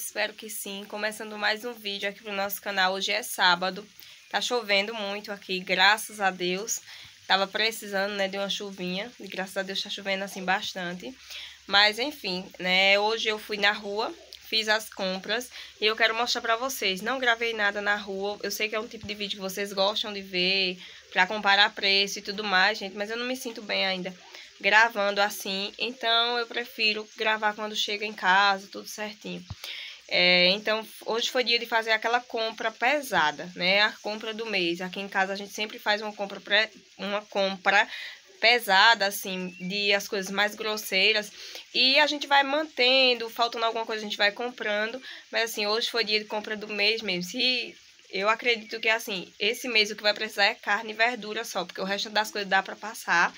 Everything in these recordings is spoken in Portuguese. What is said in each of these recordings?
espero que sim. Começando mais um vídeo aqui pro nosso canal. Hoje é sábado. Tá chovendo muito aqui, graças a Deus. Tava precisando, né, de uma chuvinha. E graças a Deus tá chovendo assim bastante. Mas enfim, né, hoje eu fui na rua, fiz as compras e eu quero mostrar pra vocês. Não gravei nada na rua, eu sei que é um tipo de vídeo que vocês gostam de ver, pra comparar preço e tudo mais, gente, mas eu não me sinto bem ainda gravando assim, então eu prefiro gravar quando chega em casa, tudo certinho. É, então, hoje foi dia de fazer aquela compra pesada, né? A compra do mês. Aqui em casa a gente sempre faz uma compra, pré, uma compra pesada, assim, de as coisas mais grosseiras. E a gente vai mantendo, faltando alguma coisa a gente vai comprando. Mas, assim, hoje foi dia de compra do mês mesmo. Se eu acredito que, assim, esse mês o que vai precisar é carne e verdura só, porque o resto das coisas dá para passar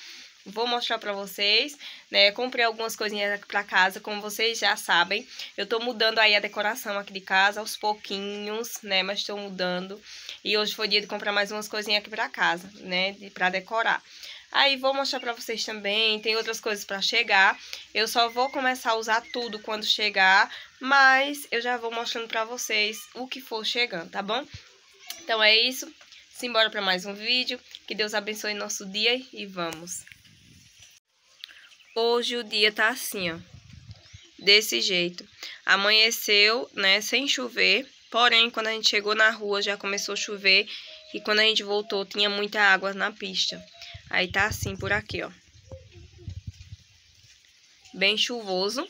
vou mostrar pra vocês, né? Comprei algumas coisinhas aqui pra casa, como vocês já sabem. Eu tô mudando aí a decoração aqui de casa aos pouquinhos, né? Mas tô mudando. E hoje foi dia de comprar mais umas coisinhas aqui pra casa, né? De, pra decorar. Aí vou mostrar pra vocês também, tem outras coisas pra chegar. Eu só vou começar a usar tudo quando chegar, mas eu já vou mostrando pra vocês o que for chegando, tá bom? Então é isso, simbora pra mais um vídeo, que Deus abençoe nosso dia e vamos! Hoje o dia tá assim, ó. Desse jeito. Amanheceu, né, sem chover. Porém, quando a gente chegou na rua, já começou a chover. E quando a gente voltou, tinha muita água na pista. Aí tá assim por aqui, ó. Bem chuvoso.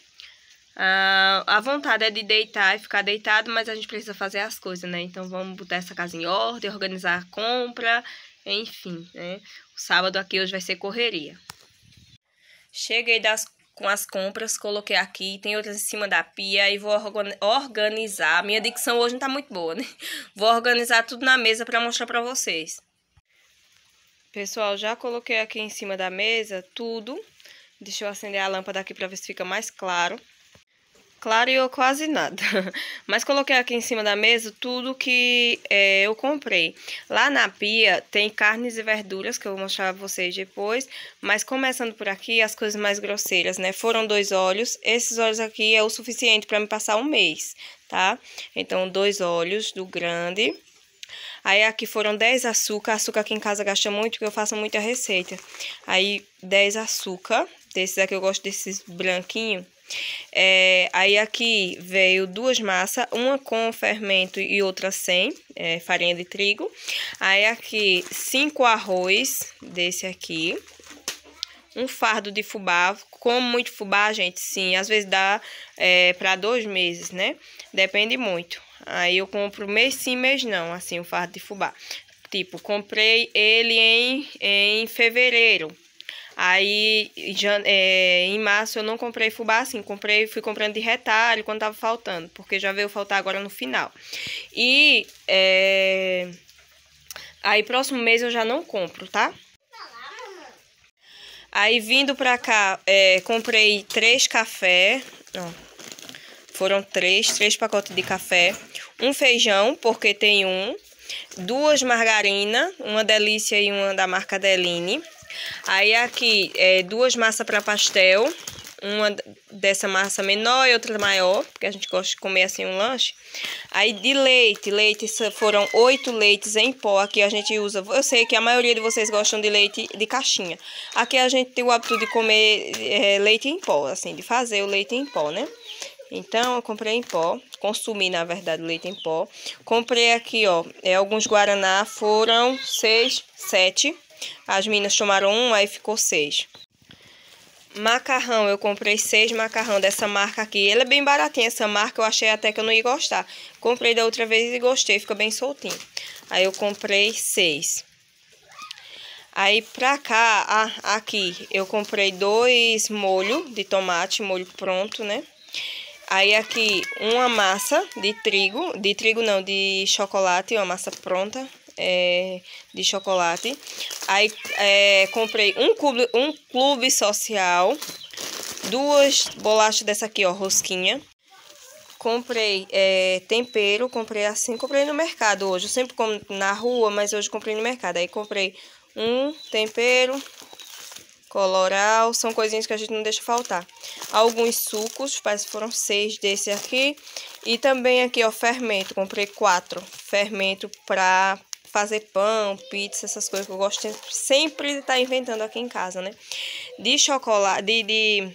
Ah, a vontade é de deitar e ficar deitado, mas a gente precisa fazer as coisas, né? Então vamos botar essa casa em ordem, organizar a compra, enfim, né? O sábado aqui hoje vai ser correria. Cheguei das, com as compras, coloquei aqui, tem outras em cima da pia e vou organizar. Minha dicção hoje não tá muito boa, né? Vou organizar tudo na mesa para mostrar para vocês. Pessoal, já coloquei aqui em cima da mesa tudo. Deixa eu acender a lâmpada aqui para ver se fica mais claro. Claro, eu quase nada. Mas coloquei aqui em cima da mesa tudo que é, eu comprei. Lá na pia tem carnes e verduras, que eu vou mostrar pra vocês depois. Mas começando por aqui, as coisas mais grosseiras, né? Foram dois olhos. Esses olhos aqui é o suficiente para me passar um mês, tá? Então, dois olhos do grande. Aí aqui foram 10 açúcar. Açúcar aqui em casa gasta muito, porque eu faço muita receita. Aí, 10 açúcar. Desses aqui eu gosto desses branquinhos é, aí aqui veio duas massas, uma com fermento e outra sem, é, farinha de trigo. Aí aqui cinco arroz desse aqui. Um fardo de fubá, como muito fubá, gente, sim, às vezes dá é, para dois meses, né? Depende muito. Aí eu compro mês sim, mês não, assim, o fardo de fubá. Tipo, comprei ele em, em fevereiro, Aí é, em março eu não comprei fubá assim, comprei, fui comprando de retalho quando tava faltando, porque já veio faltar agora no final. E é... aí próximo mês eu já não compro, tá? Aí vindo pra cá, é, comprei três café, ó, foram três, três pacotes de café, um feijão, porque tem um, duas margarina, uma delícia e uma da marca Deline Aí aqui, é, duas massas para pastel. Uma dessa massa menor e outra maior, porque a gente gosta de comer assim um lanche. Aí de leite, leite foram oito leites em pó. Aqui a gente usa, eu sei que a maioria de vocês gostam de leite de caixinha. Aqui a gente tem o hábito de comer é, leite em pó, assim, de fazer o leite em pó, né? Então, eu comprei em pó, consumi, na verdade, leite em pó. Comprei aqui, ó, é, alguns Guaraná, foram seis, sete as meninas tomaram um, aí ficou seis. Macarrão, eu comprei seis macarrão dessa marca aqui. ele é bem baratinho essa marca. Eu achei até que eu não ia gostar. Comprei da outra vez e gostei, fica bem soltinho. Aí eu comprei seis. Aí pra cá, ah, aqui, eu comprei dois molho de tomate, molho pronto, né? Aí aqui, uma massa de trigo, de trigo não, de chocolate, uma massa pronta é, de chocolate. Aí é, comprei um clube, um clube social, duas bolachas dessa aqui, ó, rosquinha. Comprei é, tempero, comprei assim, comprei no mercado hoje. Eu sempre como na rua, mas hoje comprei no mercado. Aí comprei um tempero, coloral, são coisinhas que a gente não deixa faltar. Alguns sucos, parece que foram seis desse aqui. E também aqui, ó, fermento, comprei quatro. Fermento pra fazer pão, pizza, essas coisas que eu gosto sempre de estar tá inventando aqui em casa, né? De chocolate, de, de,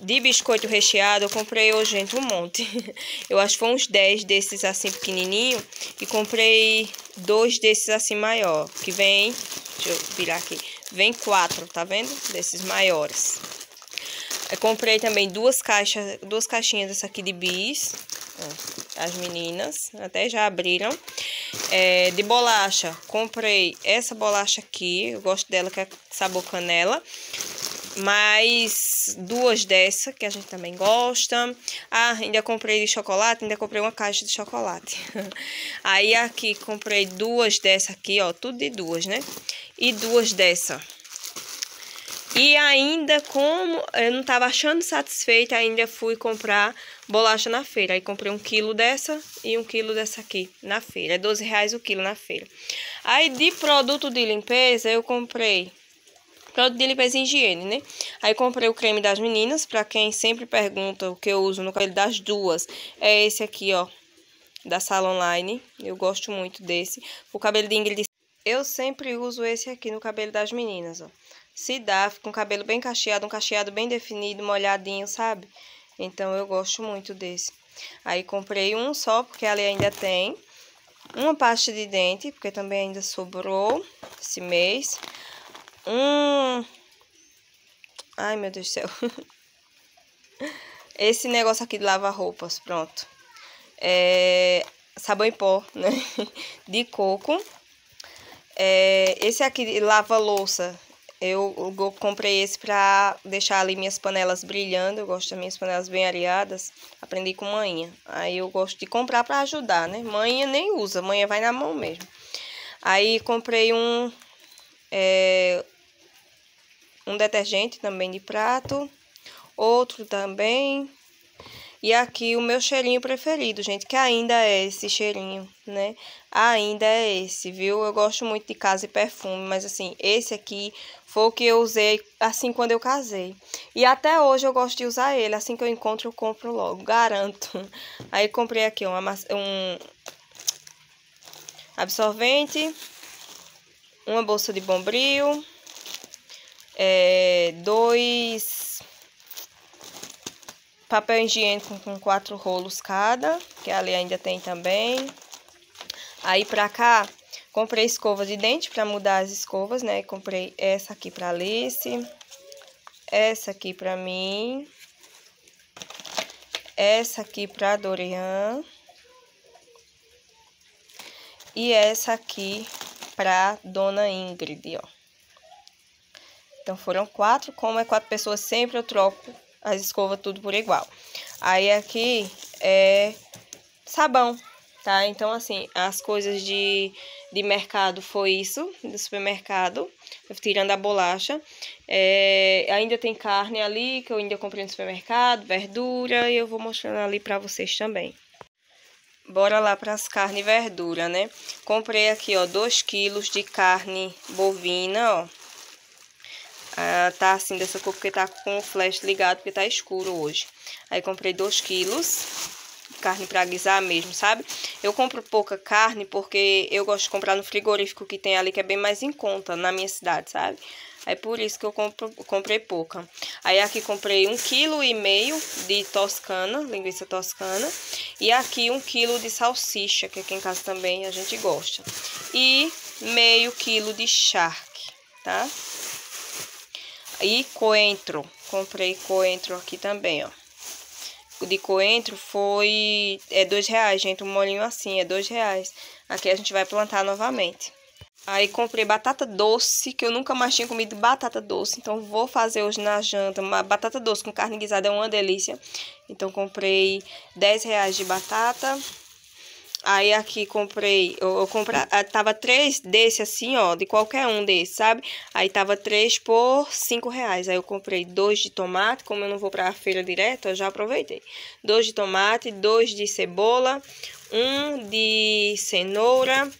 de biscoito recheado, eu comprei hoje, gente, um monte. Eu acho que foi uns 10 desses assim pequenininho e comprei dois desses assim maior, que vem, deixa eu virar aqui, vem quatro, tá vendo? Desses maiores. Eu comprei também duas caixas, duas caixinhas dessa aqui de bis, Ó, as meninas até já abriram. É, de bolacha, comprei essa bolacha aqui. Eu gosto dela, que é sabor canela. Mais duas dessa, que a gente também gosta. Ah, ainda comprei de chocolate, ainda comprei uma caixa de chocolate. Aí aqui comprei duas dessa aqui, ó. Tudo de duas, né? E duas dessa. E ainda, como eu não estava achando satisfeita, ainda fui comprar bolacha na feira. Aí comprei um quilo dessa e um quilo dessa aqui na feira. É 12 reais o quilo na feira. Aí de produto de limpeza eu comprei produto de limpeza e higiene, né? Aí comprei o creme das meninas, pra quem sempre pergunta o que eu uso no cabelo das duas. É esse aqui, ó, da Sala Online. Eu gosto muito desse. O cabelo de Ingrid... Eu sempre uso esse aqui no cabelo das meninas, ó se dá, fica um cabelo bem cacheado, um cacheado bem definido, molhadinho, sabe? Então eu gosto muito desse. Aí comprei um só, porque ali ainda tem. Uma pasta de dente, porque também ainda sobrou esse mês. Um... Ai, meu Deus do céu. Esse negócio aqui de lavar roupas, pronto. É... Sabão em pó, né? De coco. É... Esse aqui de lava louça, eu, eu comprei esse para deixar ali minhas panelas brilhando. Eu gosto das minhas panelas bem areadas. Aprendi com manhã. Aí eu gosto de comprar para ajudar, né? Manhã nem usa, manhã vai na mão mesmo. Aí comprei um é, um detergente também de prato, outro também. E aqui o meu cheirinho preferido, gente, que ainda é esse cheirinho, né? Ainda é esse, viu? Eu gosto muito de casa e perfume, mas assim, esse aqui foi o que eu usei assim quando eu casei. E até hoje eu gosto de usar ele. Assim que eu encontro, eu compro logo. Garanto. Aí comprei aqui um, um absorvente, uma bolsa de bombril, é, dois papel higiênico com quatro rolos cada, que ali ainda tem também. Aí pra cá Comprei escova de dente para mudar as escovas, né? Comprei essa aqui para Alice, essa aqui para mim, essa aqui para Dorian e essa aqui para Dona Ingrid, ó. Então foram quatro, como é quatro pessoas sempre eu troco as escovas tudo por igual. Aí aqui é sabão, tá? Então, assim, as coisas de, de mercado foi isso, do supermercado, tirando a bolacha. É, ainda tem carne ali, que eu ainda comprei no supermercado, verdura, e eu vou mostrando ali pra vocês também. Bora lá para as e verdura, né? Comprei aqui, ó, 2 quilos de carne bovina, ó. Ah, tá assim dessa cor porque tá com o flash ligado, porque tá escuro hoje. Aí comprei 2 quilos carne para guisar mesmo, sabe? Eu compro pouca carne porque eu gosto de comprar no frigorífico que tem ali, que é bem mais em conta na minha cidade, sabe? É por isso que eu compro, comprei pouca. Aí aqui comprei um quilo e meio de toscana, linguiça toscana. E aqui um quilo de salsicha, que aqui em casa também a gente gosta. E meio quilo de charque, tá? E coentro. Comprei coentro aqui também, ó de coentro foi é dois reais, gente. Um molinho assim é dois reais. Aqui a gente vai plantar novamente. Aí comprei batata doce, que eu nunca mais tinha comido batata doce. Então vou fazer hoje na janta. Uma batata doce com carne guisada é uma delícia. Então comprei 10 reais de batata. Aí aqui comprei, eu, eu comprei, ah, tava três desse assim, ó, de qualquer um desses, sabe? Aí tava três por cinco reais. Aí eu comprei dois de tomate, como eu não vou pra feira direto, eu já aproveitei. Dois de tomate, dois de cebola, um de cenoura,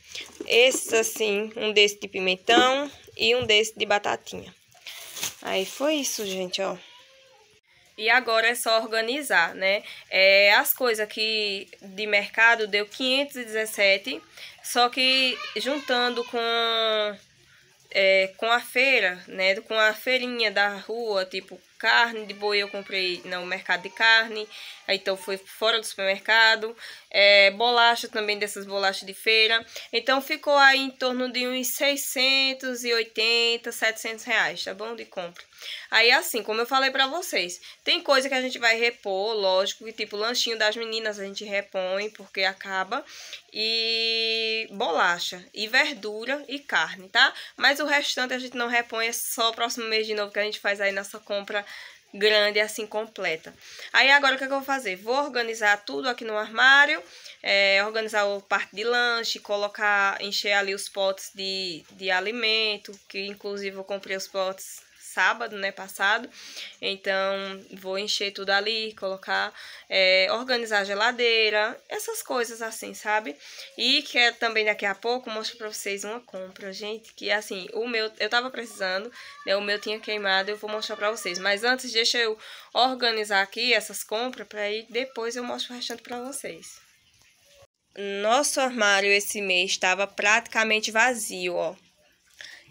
esse assim, um desse de pimentão e um desse de batatinha. Aí foi isso, gente, ó. E agora é só organizar, né? É, as coisas que de mercado deu 517, só que juntando com é, com a feira, né? Com a feirinha da rua, tipo carne de boi eu comprei no mercado de carne, então foi fora do supermercado, é, bolacha também dessas bolachas de feira, então ficou aí em torno de uns 680, 700 reais, tá bom, de compra. Aí assim, como eu falei pra vocês, tem coisa que a gente vai repor, lógico, que tipo lanchinho das meninas a gente repõe porque acaba, e bolacha, e verdura e carne, tá? Mas o restante a gente não repõe, é só o próximo mês de novo que a gente faz aí nossa compra grande assim completa. Aí agora o que, é que eu vou fazer? Vou organizar tudo aqui no armário, é, organizar o parte de lanche, colocar, encher ali os potes de, de alimento, que inclusive eu comprei os potes sábado, né, passado. Então, vou encher tudo ali, colocar, é, organizar a geladeira, essas coisas assim, sabe? E que é também daqui a pouco mostro pra vocês uma compra, gente, que assim, o meu, eu tava precisando, né, o meu tinha queimado, eu vou mostrar pra vocês. Mas antes, deixa eu organizar aqui essas compras pra aí depois eu mostro o restante pra vocês. Nosso armário esse mês estava praticamente vazio, ó.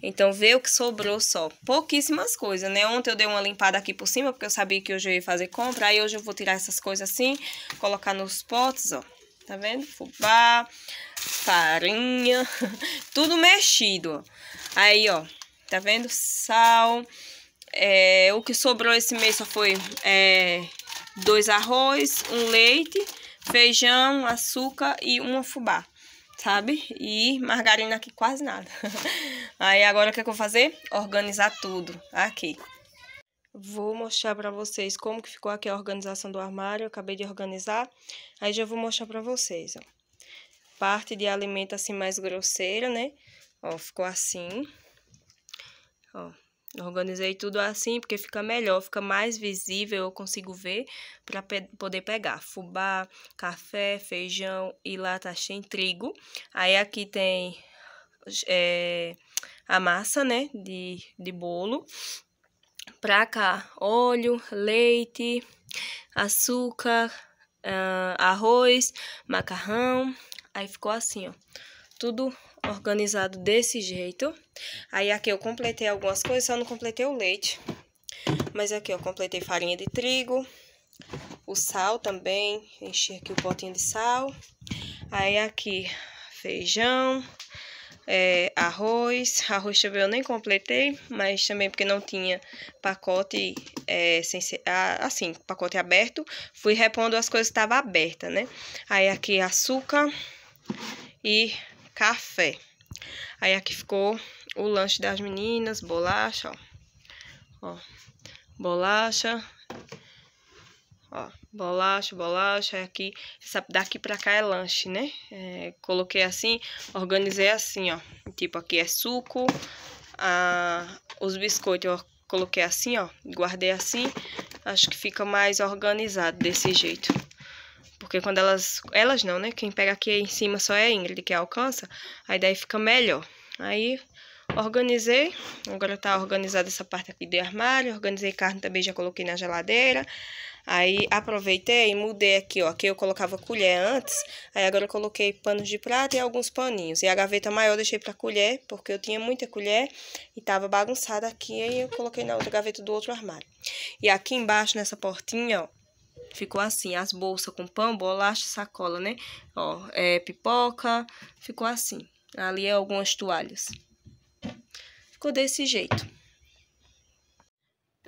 Então, vê o que sobrou só. Pouquíssimas coisas, né? Ontem eu dei uma limpada aqui por cima, porque eu sabia que hoje eu ia fazer compra. Aí hoje eu vou tirar essas coisas assim, colocar nos potes, ó. Tá vendo? Fubá, farinha, tudo mexido. Aí, ó, tá vendo? Sal. É, o que sobrou esse mês só foi é, dois arroz, um leite, feijão, açúcar e uma fubá sabe? E margarina aqui quase nada. Aí agora o que, é que eu vou fazer? Organizar tudo aqui. Vou mostrar pra vocês como que ficou aqui a organização do armário. Eu acabei de organizar. Aí já vou mostrar pra vocês, ó. Parte de alimento assim mais grosseira, né? Ó, ficou assim. Ó, Organizei tudo assim porque fica melhor, fica mais visível, eu consigo ver para pe poder pegar fubá, café, feijão e lá tá cheio trigo. Aí aqui tem é, a massa, né, de, de bolo. Pra cá, óleo, leite, açúcar, uh, arroz, macarrão. Aí ficou assim, ó. Tudo organizado desse jeito. Aí aqui eu completei algumas coisas, só não completei o leite. Mas aqui eu completei farinha de trigo, o sal também, enchi aqui o potinho de sal. Aí aqui feijão, é, arroz. Arroz também eu nem completei, mas também porque não tinha pacote é, sem ser, ah, assim, pacote aberto. Fui repondo as coisas que estavam abertas, né? Aí aqui açúcar e café. Aí aqui ficou o lanche das meninas, bolacha, ó. ó bolacha, ó, bolacha, bolacha, é aqui, daqui pra cá é lanche, né? É, coloquei assim, organizei assim, ó, tipo aqui é suco, a, os biscoitos eu coloquei assim, ó, guardei assim, acho que fica mais organizado desse jeito. Porque quando elas. Elas não, né? Quem pega aqui em cima só é a Ingrid que alcança. Aí daí fica melhor. Aí organizei. Agora tá organizada essa parte aqui do armário. Organizei carne também, já coloquei na geladeira. Aí aproveitei e mudei aqui, ó. Aqui eu colocava colher antes. Aí agora eu coloquei panos de prata e alguns paninhos. E a gaveta maior eu deixei pra colher, porque eu tinha muita colher e tava bagunçada aqui. Aí eu coloquei na outra gaveta do outro armário. E aqui embaixo, nessa portinha, ó. Ficou assim, as bolsas com pão, bolacha, sacola, né? Ó, é, pipoca, ficou assim. Ali é algumas toalhas. Ficou desse jeito.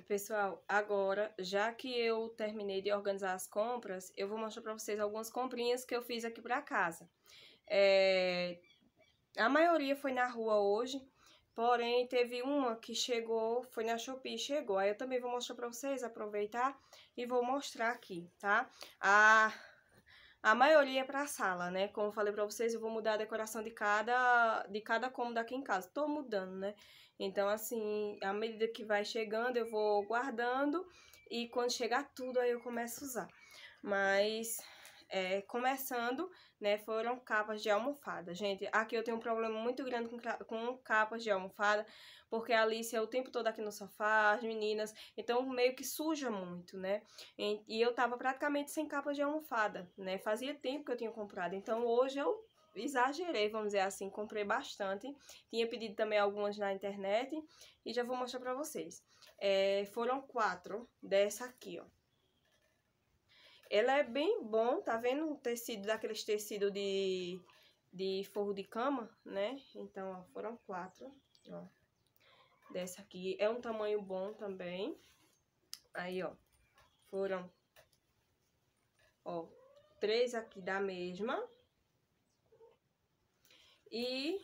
Pessoal, agora, já que eu terminei de organizar as compras, eu vou mostrar pra vocês algumas comprinhas que eu fiz aqui pra casa. É... A maioria foi na rua hoje, Porém, teve uma que chegou, foi na Shopee, chegou. Aí eu também vou mostrar pra vocês, aproveitar e vou mostrar aqui, tá? A, a maioria é pra sala, né? Como eu falei pra vocês, eu vou mudar a decoração de cada, de cada cômodo aqui em casa. Tô mudando, né? Então, assim, à medida que vai chegando, eu vou guardando. E quando chegar tudo, aí eu começo a usar. Mas é, começando, né, foram capas de almofada. Gente, aqui eu tenho um problema muito grande com, com capas de almofada, porque a Alice é o tempo todo aqui no sofá, as meninas, então meio que suja muito, né? E, e eu tava praticamente sem capas de almofada, né? Fazia tempo que eu tinha comprado, então hoje eu exagerei, vamos dizer assim, comprei bastante. Tinha pedido também algumas na internet e já vou mostrar pra vocês. É, foram quatro dessa aqui, ó. Ela é bem bom, tá vendo? Um tecido daqueles tecidos de, de forro de cama, né? Então, ó, foram quatro, ó. Dessa aqui é um tamanho bom também. Aí, ó, foram, ó, três aqui da mesma. E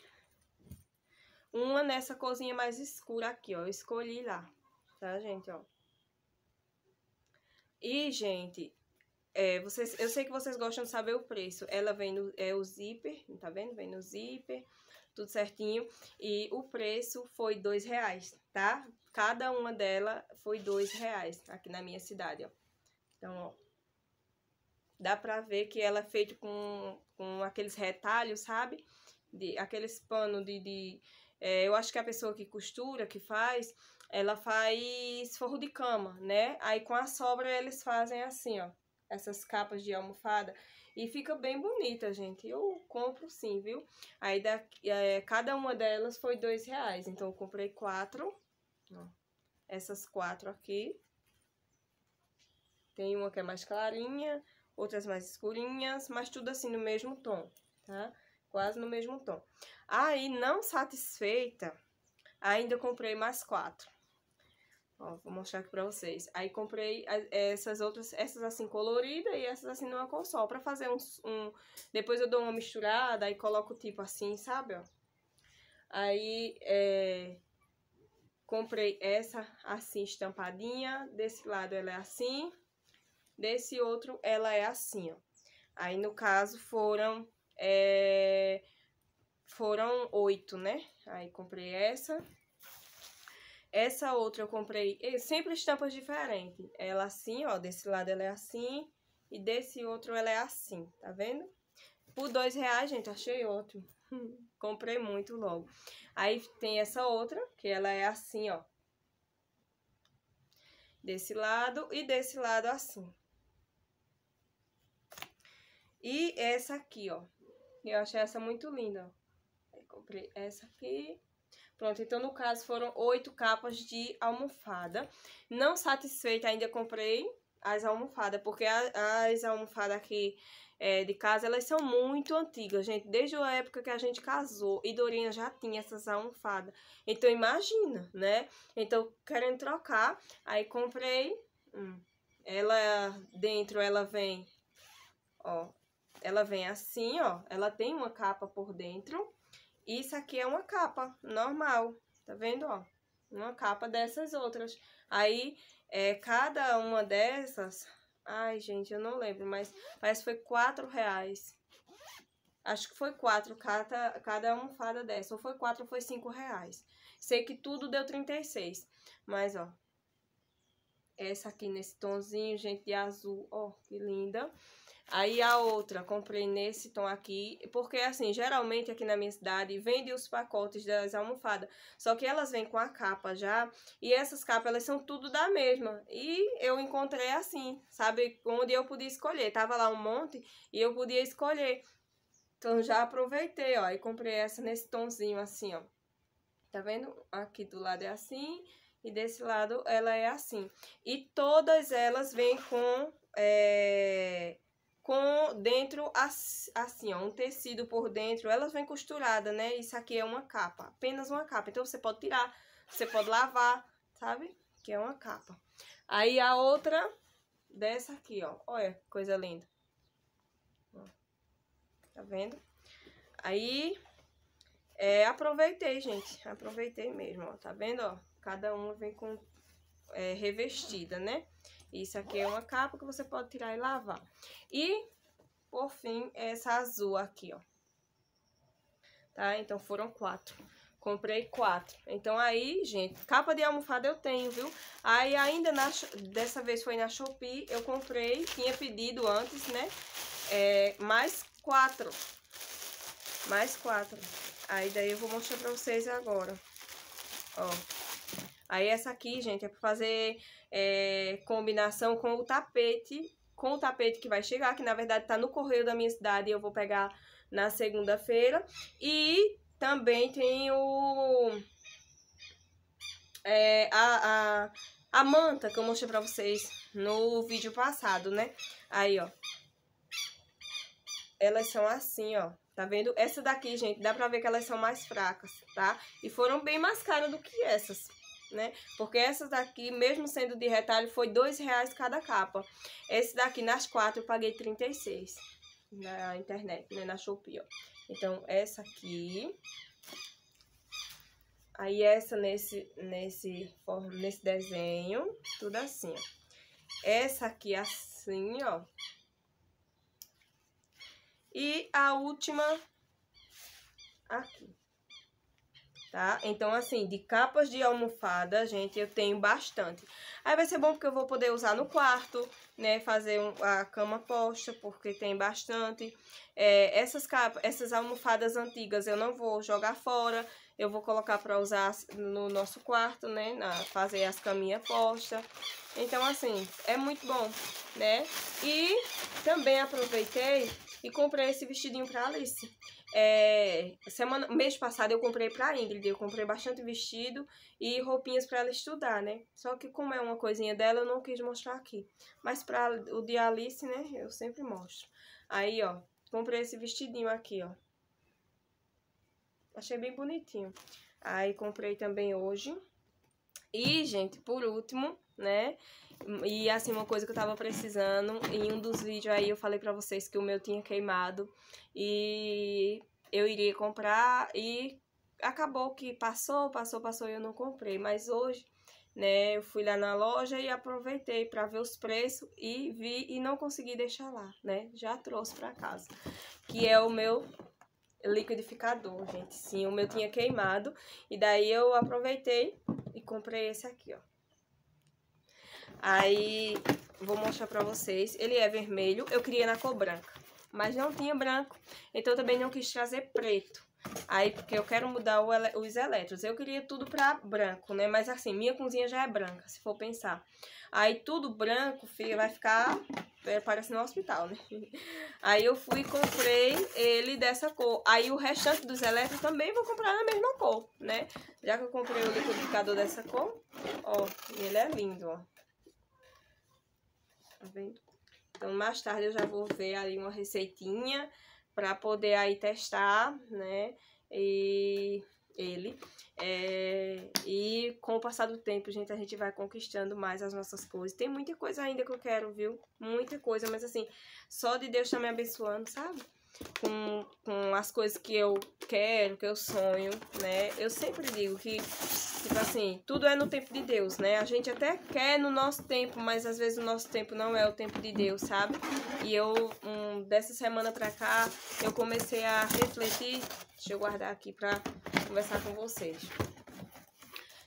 uma nessa cozinha mais escura aqui, ó. Eu escolhi lá, tá, gente, ó. E, gente, é, vocês, eu sei que vocês gostam de saber o preço. Ela vem no é o zíper, tá vendo? Vem no zíper, tudo certinho. E o preço foi dois reais, tá? Cada uma dela foi dois reais aqui na minha cidade, ó. Então, ó. Dá pra ver que ela é feita com, com aqueles retalhos, sabe? De, aqueles panos de... de é, eu acho que a pessoa que costura, que faz, ela faz forro de cama, né? Aí com a sobra eles fazem assim, ó essas capas de almofada e fica bem bonita, gente. Eu compro sim, viu? Aí da, é, cada uma delas foi dois reais, então eu comprei quatro. Ó, essas quatro aqui. Tem uma que é mais clarinha, outras mais escurinhas, mas tudo assim no mesmo tom, tá? Quase no mesmo tom. Aí, não satisfeita, ainda comprei mais quatro. Ó, vou mostrar aqui pra vocês. Aí comprei essas outras, essas assim coloridas e essas assim numa cor só. Pra fazer um, um... Depois eu dou uma misturada e coloco tipo assim, sabe, ó. Aí, é... Comprei essa assim estampadinha. Desse lado ela é assim. Desse outro ela é assim, ó. Aí, no caso, foram... É... Foram oito, né? Aí, comprei essa... Essa outra eu comprei sempre estampas diferentes. Ela assim, ó, desse lado ela é assim e desse outro ela é assim, tá vendo? Por dois reais, gente, achei ótimo. comprei muito logo. Aí tem essa outra, que ela é assim, ó. Desse lado e desse lado assim. E essa aqui, ó. Eu achei essa muito linda, ó. Aí comprei essa aqui Pronto, então no caso foram oito capas de almofada. Não satisfeita, ainda comprei as almofadas, porque as almofadas aqui é, de casa, elas são muito antigas, gente. Desde a época que a gente casou, e Dorinha já tinha essas almofadas. Então, imagina, né? Então, querendo trocar, aí comprei. Hum, ela, dentro, ela vem, ó, ela vem assim, ó. Ela tem uma capa por dentro. Isso aqui é uma capa normal, tá vendo, ó? Uma capa dessas outras. Aí, é, cada uma dessas... Ai, gente, eu não lembro, mas parece que foi quatro reais. Acho que foi quatro cada, cada almofada dessa. Ou foi quatro ou foi cinco reais. Sei que tudo deu 36. Mas, ó. Essa aqui nesse tonzinho, gente, de azul. Ó, que linda. Aí a outra, comprei nesse tom aqui, porque assim, geralmente aqui na minha cidade vende os pacotes das almofadas, só que elas vêm com a capa já, e essas capas elas são tudo da mesma. E eu encontrei assim, sabe, onde eu podia escolher, tava lá um monte e eu podia escolher. Então já aproveitei, ó, e comprei essa nesse tonzinho assim, ó. Tá vendo? Aqui do lado é assim e desse lado ela é assim. E todas elas vêm com é, com dentro assim, ó, um tecido por dentro. Elas vêm costurada, né? Isso aqui é uma capa, apenas uma capa. Então você pode tirar, você pode lavar, sabe? Que é uma capa. Aí a outra dessa aqui, ó. Olha, coisa linda. Tá vendo? Aí é, aproveitei, gente. Aproveitei mesmo, ó. Tá vendo, ó? Cada uma vem com é, revestida, né? Isso aqui é uma capa que você pode tirar e lavar. E, por fim, essa azul aqui, ó. Tá? Então, foram quatro. Comprei quatro. Então, aí, gente, capa de almofada eu tenho, viu? Aí, ainda na, dessa vez foi na Shopee, eu comprei, tinha pedido antes, né? É, mais quatro. Mais quatro. Aí, daí eu vou mostrar pra vocês agora. Ó. Aí essa aqui, gente, é para fazer é, combinação com o tapete, com o tapete que vai chegar, que na verdade tá no correio da minha cidade e eu vou pegar na segunda-feira. E também tem o... É, a, a, a manta que eu mostrei pra vocês no vídeo passado, né? Aí, ó. Elas são assim, ó. Tá vendo? Essa daqui, gente, dá pra ver que elas são mais fracas, tá? E foram bem mais caras do que essas né? Porque essas daqui, mesmo sendo de retalho, foi dois reais cada capa. Esse daqui, nas quatro, eu paguei 36 na internet, né? Na Shopee, ó. Então, essa aqui... Aí essa nesse, nesse, nesse desenho, tudo assim, ó. Essa aqui assim, ó. E a última aqui tá? Então, assim, de capas de almofada, gente, eu tenho bastante. Aí vai ser bom porque eu vou poder usar no quarto, né? Fazer um, a cama posta, porque tem bastante. É, essas capas, essas almofadas antigas eu não vou jogar fora. Eu vou colocar pra usar no nosso quarto, né? Na, fazer as caminhas postas. Então, assim, é muito bom, né? E também aproveitei e comprei esse vestidinho pra Alice. É, semana, mês passado eu comprei pra Ingrid, eu comprei bastante vestido e roupinhas para ela estudar, né? Só que como é uma coisinha dela, eu não quis mostrar aqui. Mas pra o de Alice, né, eu sempre mostro. Aí, ó, comprei esse vestidinho aqui, ó. Achei bem bonitinho. Aí comprei também hoje. E, gente, por último, né, e assim, uma coisa que eu tava precisando, em um dos vídeos aí eu falei pra vocês que o meu tinha queimado e eu iria comprar e acabou que passou, passou, passou e eu não comprei. Mas hoje, né, eu fui lá na loja e aproveitei pra ver os preços e vi e não consegui deixar lá, né? Já trouxe pra casa, que é o meu liquidificador, gente. Sim, o meu tinha queimado e daí eu aproveitei e comprei esse aqui, ó. Aí, vou mostrar pra vocês. Ele é vermelho, eu queria na cor branca. Mas não tinha branco, então eu também não quis trazer preto. Aí, porque eu quero mudar ele os elétrons. Eu queria tudo pra branco, né? Mas assim, minha cozinha já é branca, se for pensar. Aí, tudo branco filho, vai ficar é, parece parecendo um hospital, né? Aí, eu fui e comprei ele dessa cor. Aí, o restante dos elétrons também vou comprar na mesma cor, né? Já que eu comprei o liquidificador dessa cor, ó, ele é lindo, ó tá vendo? Então, mais tarde eu já vou ver ali uma receitinha para poder aí testar, né? E ele. É, e com o passar do tempo, gente, a gente vai conquistando mais as nossas coisas. Tem muita coisa ainda que eu quero, viu? Muita coisa, mas assim, só de Deus tá me abençoando, sabe? com, com as coisas que eu quero, que eu sonho, né? Eu sempre digo que, tipo assim, tudo é no tempo de Deus, né? A gente até quer no nosso tempo, mas às vezes o nosso tempo não é o tempo de Deus, sabe? E eu, um, dessa semana pra cá, eu comecei a refletir. Deixa eu guardar aqui pra conversar com vocês.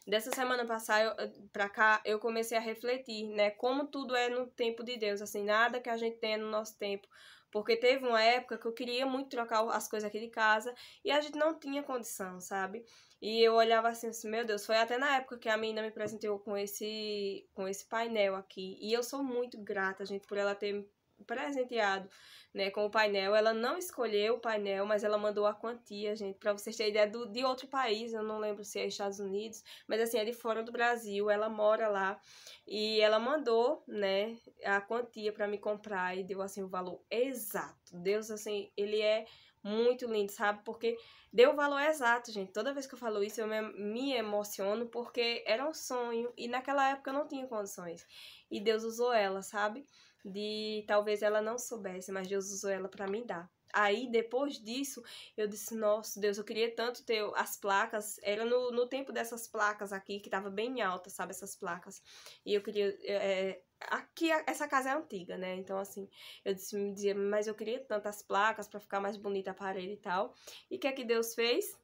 Dessa semana passada eu, pra cá, eu comecei a refletir, né? Como tudo é no tempo de Deus, assim, nada que a gente tenha no nosso tempo porque teve uma época que eu queria muito trocar as coisas aqui de casa e a gente não tinha condição, sabe? E eu olhava assim, assim, meu Deus, foi até na época que a menina me presenteou com esse, com esse painel aqui. E eu sou muito grata, gente, por ela ter presenteado né, com o painel. Ela não escolheu o painel, mas ela mandou a quantia, gente, para vocês terem ideia do, de outro país, eu não lembro se é Estados Unidos, mas assim, é de fora do Brasil, ela mora lá. E ela mandou, né, a quantia para me comprar e deu assim o valor exato. Deus assim, ele é muito lindo, sabe? Porque deu o valor exato, gente. Toda vez que eu falo isso, eu me, me emociono porque era um sonho e naquela época eu não tinha condições. E Deus usou ela, sabe? de talvez ela não soubesse, mas Deus usou ela para me dar. Aí depois disso, eu disse: Nossa, Deus, eu queria tanto ter as placas. Era no, no tempo dessas placas aqui, que tava bem alta, sabe? Essas placas. E eu queria. É, é aqui, essa casa é antiga, né? Então, assim, eu disse: Mas eu queria tantas placas para ficar mais bonita a parede e tal. E o que é que Deus fez?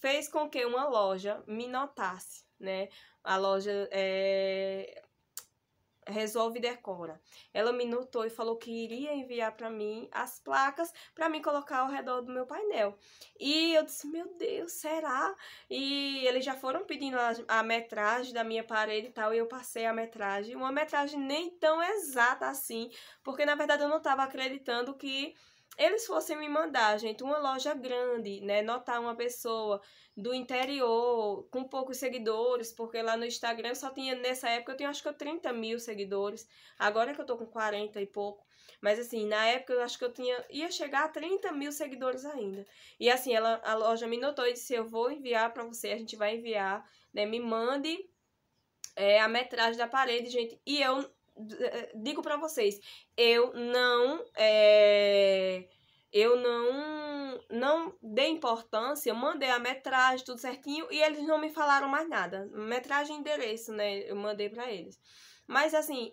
Fez com que uma loja me notasse, né? A loja é, resolve e decora. Ela me notou e falou que iria enviar para mim as placas para me colocar ao redor do meu painel. E eu disse: "Meu Deus, será?" E eles já foram pedindo a, a metragem da minha parede e tal, e eu passei a metragem, uma metragem nem tão exata assim, porque na verdade eu não estava acreditando que eles fossem me mandar, gente, uma loja grande, né? Notar uma pessoa do interior, com poucos seguidores, porque lá no Instagram só tinha, nessa época, eu tinha acho que 30 mil seguidores. Agora que eu tô com 40 e pouco. Mas assim, na época eu acho que eu tinha, ia chegar a 30 mil seguidores ainda. E assim, ela, a loja me notou e disse: Eu vou enviar para você, a gente vai enviar, né? Me mande é, a metragem da parede, gente. E eu eh, eh, digo para vocês, eu não é, eu não não dei importância, mandei a metragem tudo certinho e eles não me falaram mais nada. Metragem e endereço, né? Eu mandei para eles. Mas assim,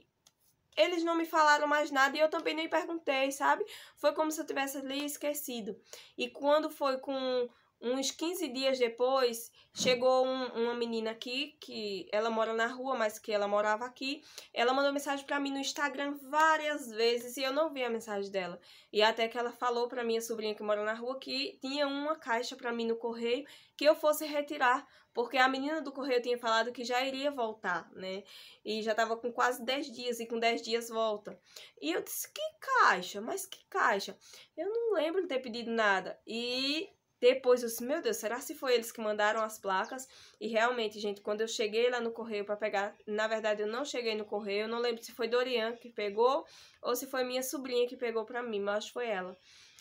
eles não me falaram mais nada e eu também nem perguntei, sabe? Foi como se eu tivesse ali esquecido. E quando foi com Uns 15 dias depois, chegou um, uma menina aqui, que ela mora na rua, mas que ela morava aqui. Ela mandou mensagem para mim no Instagram várias vezes e eu não vi a mensagem dela. E até que ela falou para minha sobrinha que mora na rua que tinha uma caixa para mim no correio que eu fosse retirar, porque a menina do correio tinha falado que já iria voltar, né? E já tava com quase 10 dias e com 10 dias volta. E eu disse: "Que caixa? Mas que caixa? Eu não lembro de ter pedido nada". E depois eu disse, meu Deus, será se foi eles que mandaram as placas? E realmente, gente, quando eu cheguei lá no correio para pegar, na verdade eu não cheguei no correio, eu não lembro se foi Dorian que pegou ou se foi minha sobrinha que pegou para mim, mas acho que foi ela.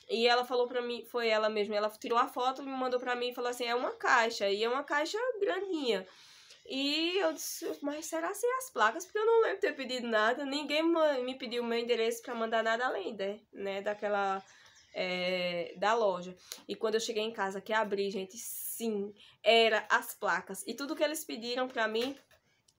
E ela falou para mim, foi ela mesma, ela tirou a foto, me mandou para mim e falou assim: "É uma caixa, e é uma caixa grandinha". E eu disse, mas será se é as placas? Porque eu não lembro ter pedido nada, ninguém me pediu meu endereço para mandar nada além, né, daquela é, da loja. E quando eu cheguei em casa que abri, gente, sim, era as placas. E tudo que eles pediram para mim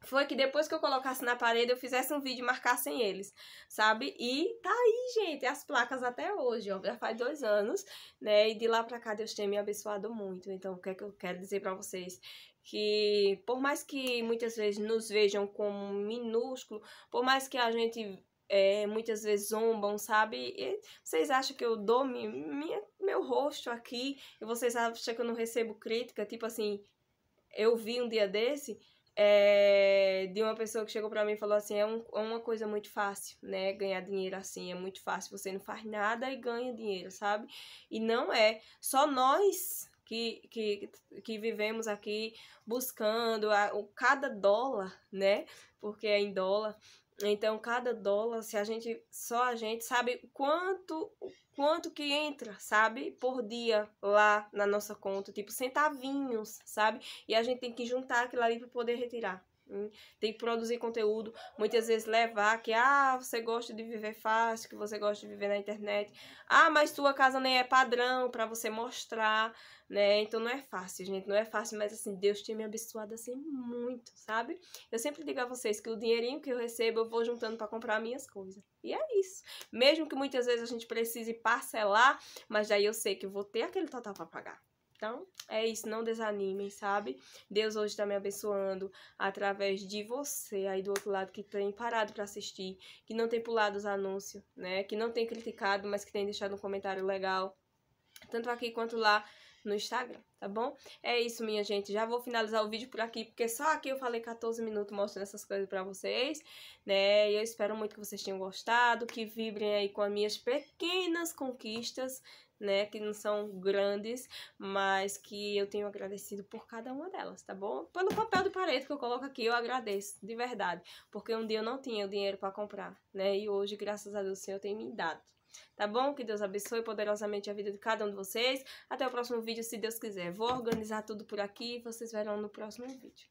foi que depois que eu colocasse na parede, eu fizesse um vídeo e marcassem eles, sabe? E tá aí, gente, as placas até hoje, ó, já faz dois anos, né? E de lá pra cá Deus tem me abençoado muito. Então, o que é que eu quero dizer pra vocês? Que por mais que muitas vezes nos vejam como minúsculo, por mais que a gente é, muitas vezes zombam, sabe? E vocês acham que eu dou minha, minha, meu rosto aqui e vocês acham que eu não recebo crítica? Tipo assim, eu vi um dia desse é, de uma pessoa que chegou para mim e falou assim: é, um, é, uma coisa muito fácil, né? Ganhar dinheiro assim é muito fácil, você não faz nada e ganha dinheiro, sabe? E não é. Só nós. Que, que, que vivemos aqui buscando a, o, cada dólar, né? Porque é em dólar então, cada dólar, se a gente só a gente sabe quanto quanto que entra, sabe? Por dia lá na nossa conta, tipo centavinhos, sabe? E a gente tem que juntar aquilo ali para poder retirar. Hum, tem que produzir conteúdo, muitas vezes levar que ah, você gosta de viver fácil, que você gosta de viver na internet. Ah, mas sua casa nem é padrão para você mostrar, né? Então não é fácil, gente, não é fácil, mas assim, Deus tinha me abençoado assim muito, sabe? Eu sempre digo a vocês que o dinheirinho que eu recebo eu vou juntando para comprar minhas coisas. E é isso. Mesmo que muitas vezes a gente precise parcelar, mas daí eu sei que vou ter aquele total para pagar. Então, é isso, não desanimem, sabe? Deus hoje está me abençoando através de você aí do outro lado que tem parado para assistir, que não tem pulado os anúncios, né? Que não tem criticado, mas que tem deixado um comentário legal, tanto aqui quanto lá no Instagram tá bom? É isso, minha gente. Já vou finalizar o vídeo por aqui, porque só aqui eu falei 14 minutos mostrando essas coisas pra vocês, né? E eu espero muito que vocês tenham gostado, que vibrem aí com as minhas pequenas conquistas, né? Que não são grandes, mas que eu tenho agradecido por cada uma delas, tá bom? Pelo papel de parede que eu coloco aqui, eu agradeço, de verdade. Porque um dia eu não tinha o dinheiro para comprar, né? E hoje, graças a Deus, o Senhor tem me dado tá bom? Que Deus abençoe poderosamente a vida de cada um de vocês. Até o próximo vídeo, se Deus quiser. Vou organizar tudo por aqui e vocês verão no próximo vídeo.